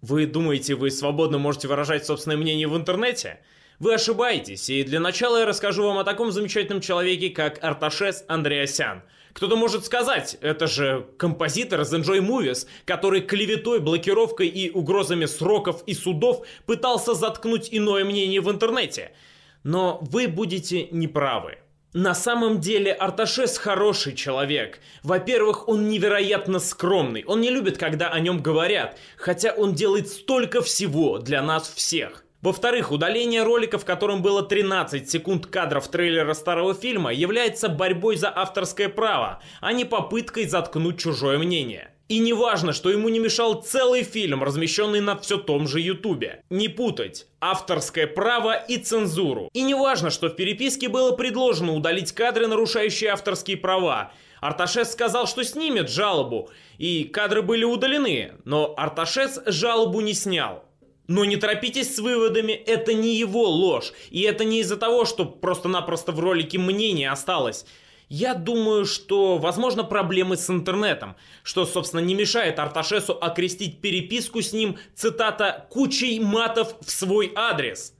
Вы думаете, вы свободно можете выражать собственное мнение в интернете? Вы ошибаетесь, и для начала я расскажу вам о таком замечательном человеке, как Арташес Андреасян. Кто-то может сказать, это же композитор из Enjoy Movies, который клеветой, блокировкой и угрозами сроков и судов пытался заткнуть иное мнение в интернете. Но вы будете неправы. На самом деле Арташес хороший человек. Во-первых, он невероятно скромный. Он не любит, когда о нем говорят, хотя он делает столько всего для нас всех. Во-вторых, удаление ролика, в котором было 13 секунд кадров трейлера старого фильма, является борьбой за авторское право, а не попыткой заткнуть чужое мнение. И не важно, что ему не мешал целый фильм, размещенный на все том же Ютубе. Не путать авторское право и цензуру. И не важно, что в переписке было предложено удалить кадры, нарушающие авторские права. Арташес сказал, что снимет жалобу, и кадры были удалены, но Арташес жалобу не снял. Но не торопитесь с выводами, это не его ложь, и это не из-за того, что просто-напросто в ролике мнение осталось. Я думаю, что, возможно, проблемы с интернетом, что, собственно, не мешает Арташесу окрестить переписку с ним, цитата, «кучей матов в свой адрес».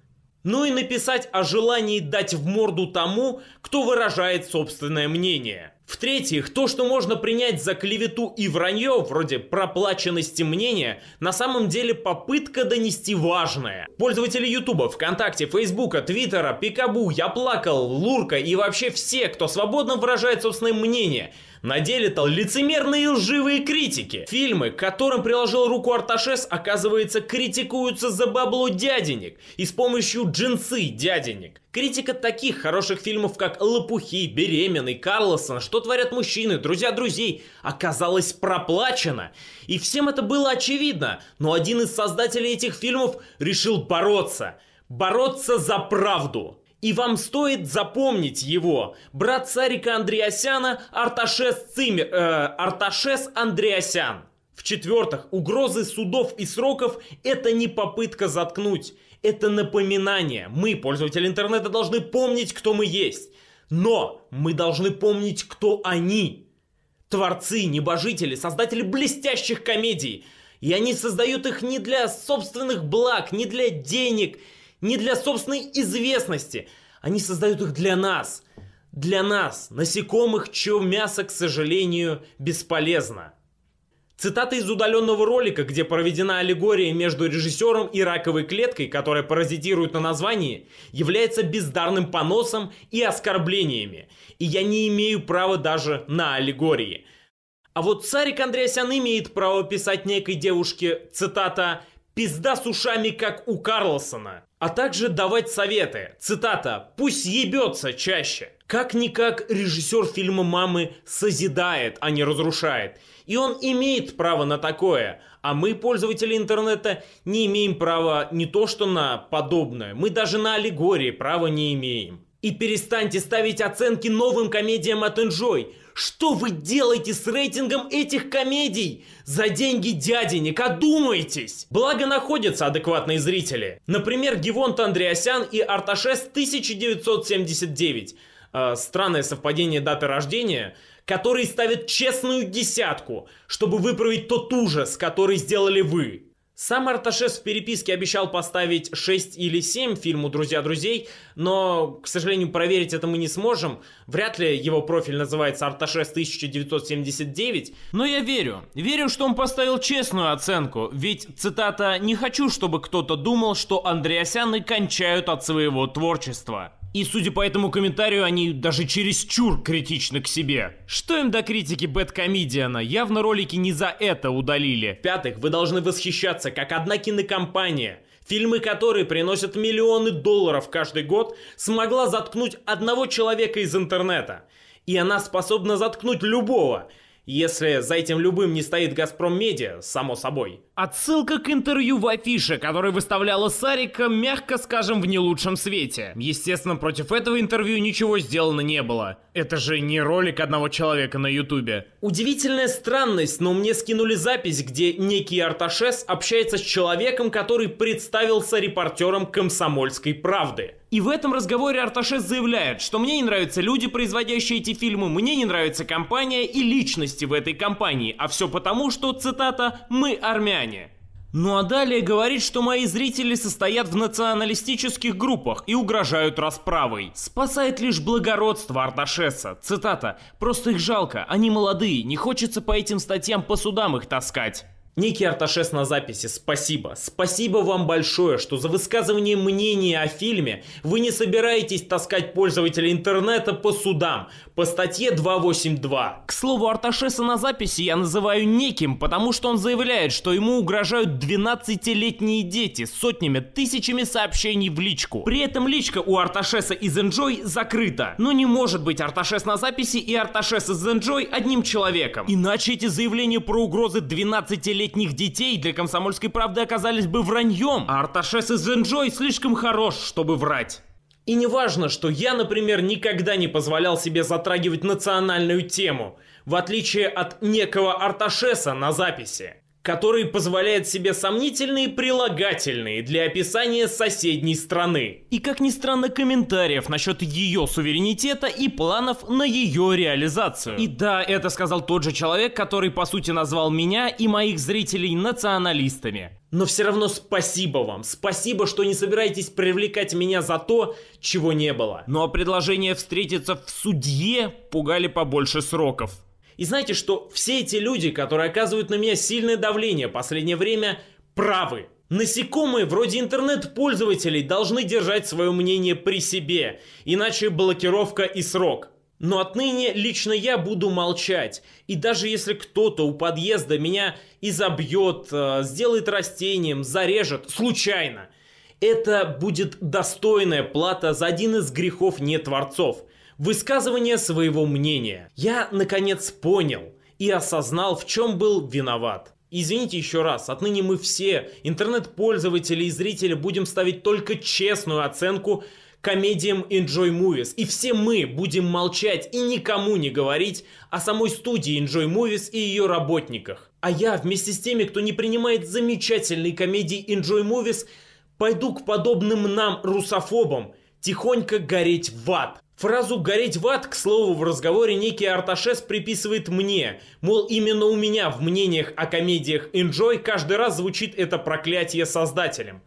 Ну и написать о желании дать в морду тому, кто выражает собственное мнение – в-третьих, то, что можно принять за клевету и вранье, вроде проплаченности мнения, на самом деле попытка донести важное. Пользователи Ютуба, ВКонтакте, Фейсбука, Твиттера, Пикабу, Я Плакал, Лурка и вообще все, кто свободно выражает собственное мнение – на деле это лицемерные лживые критики. Фильмы, к которым приложил руку Арташес, оказывается, критикуются за бабло дяденек и с помощью джинсы дяденек. Критика таких хороших фильмов, как «Лопухи», «Беременный», «Карлсон», «Что творят мужчины», «Друзья друзей» оказалась проплачена. И всем это было очевидно, но один из создателей этих фильмов решил бороться. Бороться за правду. И вам стоит запомнить его. Брат царика Андреасяна Арташес, Цимер, э, Арташес Андреасян. В-четвертых, угрозы судов и сроков – это не попытка заткнуть. Это напоминание. Мы, пользователи интернета, должны помнить, кто мы есть. Но мы должны помнить, кто они. Творцы, небожители, создатели блестящих комедий. И они создают их не для собственных благ, не для денег – не для собственной известности. Они создают их для нас. Для нас, насекомых, чье мясо, к сожалению, бесполезно. Цитата из удаленного ролика, где проведена аллегория между режиссером и раковой клеткой, которая паразитирует на названии, является бездарным поносом и оскорблениями. И я не имею права даже на аллегории. А вот царик Андреасян имеет право писать некой девушке, цитата, «пизда с ушами, как у Карлсона» а также давать советы. Цитата «Пусть ебется чаще». Как-никак режиссер фильма «Мамы» созидает, а не разрушает. И он имеет право на такое. А мы, пользователи интернета, не имеем права не то что на подобное, мы даже на аллегории права не имеем. И перестаньте ставить оценки новым комедиям от Enjoy. Что вы делаете с рейтингом этих комедий? За деньги дяденек, одумайтесь! Благо находятся адекватные зрители. Например, Гивонт Андреасян и Арташес 1979. Э, странное совпадение даты рождения которые ставят честную десятку, чтобы выправить тот ужас, который сделали вы. Сам Арташес в переписке обещал поставить 6 или 7 фильму «Друзья друзей», но, к сожалению, проверить это мы не сможем. Вряд ли его профиль называется «Арташес 1979». Но я верю. Верю, что он поставил честную оценку. Ведь, цитата, «Не хочу, чтобы кто-то думал, что Андреасяны кончают от своего творчества». И, судя по этому комментарию, они даже чересчур критичны к себе. Что им до критики Бэткомедиана? Явно ролики не за это удалили. В-пятых, вы должны восхищаться, как одна кинокомпания, фильмы которой приносят миллионы долларов каждый год, смогла заткнуть одного человека из интернета. И она способна заткнуть любого, если за этим любым не стоит Газпром Медиа, само собой. Отсылка к интервью в афише, которое выставляло Сарика, мягко скажем, в не лучшем свете. Естественно, против этого интервью ничего сделано не было. Это же не ролик одного человека на ютубе. Удивительная странность, но мне скинули запись, где некий Арташес общается с человеком, который представился репортером «Комсомольской правды». И в этом разговоре Арташес заявляет, что мне не нравятся люди, производящие эти фильмы, мне не нравится компания и личности в этой компании, а все потому, что, цитата, «мы армяне» влияние. Ну а далее говорит, что мои зрители состоят в националистических группах и угрожают расправой. Спасает лишь благородство Ардашеса. Цитата. «Просто их жалко, они молодые, не хочется по этим статьям по судам их таскать». Ники Арташес на записи, спасибо. Спасибо вам большое, что за высказывание мнения о фильме вы не собираетесь таскать пользователя интернета по судам, по статье 282. К слову, Арташеса на записи я называю неким, потому что он заявляет, что ему угрожают 12-летние дети с сотнями, тысячами сообщений в личку. При этом личка у Арташеса из Enjoy закрыта. Но не может быть Арташес на записи и Арташес из Enjoy одним человеком. Иначе эти заявления про угрозы 12-летних пятилетних детей для комсомольской правды оказались бы враньем, а Арташес из Зенджой слишком хорош, чтобы врать. И не важно, что я, например, никогда не позволял себе затрагивать национальную тему, в отличие от некого Арташеса на записи который позволяет себе сомнительные прилагательные для описания соседней страны. И как ни странно, комментариев насчет ее суверенитета и планов на ее реализацию. И да, это сказал тот же человек, который по сути назвал меня и моих зрителей националистами. Но все равно спасибо вам. Спасибо, что не собираетесь привлекать меня за то, чего не было. Ну а предложение встретиться в судье пугали побольше сроков. И знаете, что все эти люди, которые оказывают на меня сильное давление в последнее время, правы. Насекомые вроде интернет-пользователей должны держать свое мнение при себе, иначе блокировка и срок. Но отныне лично я буду молчать. И даже если кто-то у подъезда меня изобьет, э, сделает растением, зарежет случайно, это будет достойная плата за один из грехов нетворцов – высказывание своего мнения. Я, наконец, понял и осознал, в чем был виноват. Извините еще раз, отныне мы все, интернет-пользователи и зрители, будем ставить только честную оценку комедиям Enjoy Movies. И все мы будем молчать и никому не говорить о самой студии Enjoy Movies и ее работниках. А я вместе с теми, кто не принимает замечательные комедии Enjoy Movies, пойду к подобным нам русофобам тихонько гореть в ад. Фразу «гореть в ад», к слову, в разговоре некий Арташес приписывает мне. Мол, именно у меня в мнениях о комедиях «Enjoy» каждый раз звучит это проклятие создателям.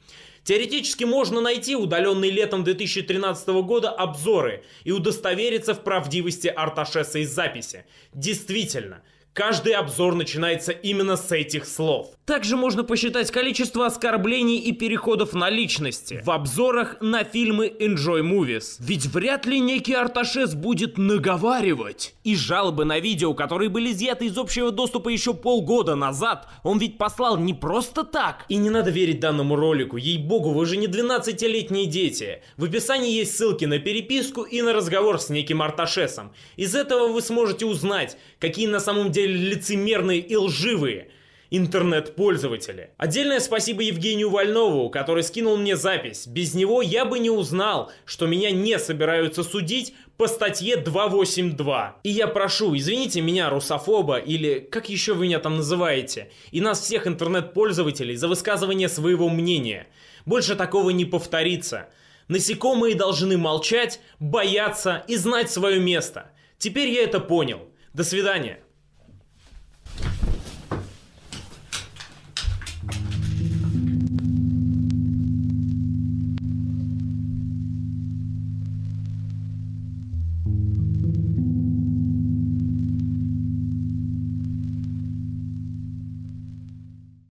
Теоретически можно найти удаленные летом 2013 года обзоры и удостовериться в правдивости Арташеса из записи. Действительно, каждый обзор начинается именно с этих слов. Также можно посчитать количество оскорблений и переходов на личности в обзорах на фильмы Enjoy Movies. Ведь вряд ли некий Арташес будет наговаривать. И жалобы на видео, которые были изъяты из общего доступа еще полгода назад, он ведь послал не просто так. И не надо верить данному ролику, ей-богу, вы же не 12-летние дети. В описании есть ссылки на переписку и на разговор с неким Арташесом. Из этого вы сможете узнать, какие на самом деле лицемерные и лживые – интернет-пользователи. Отдельное спасибо Евгению Вольнову, который скинул мне запись. Без него я бы не узнал, что меня не собираются судить по статье 282. И я прошу, извините меня, русофоба, или как еще вы меня там называете, и нас всех интернет-пользователей за высказывание своего мнения. Больше такого не повторится. Насекомые должны молчать, бояться и знать свое место. Теперь я это понял. До свидания.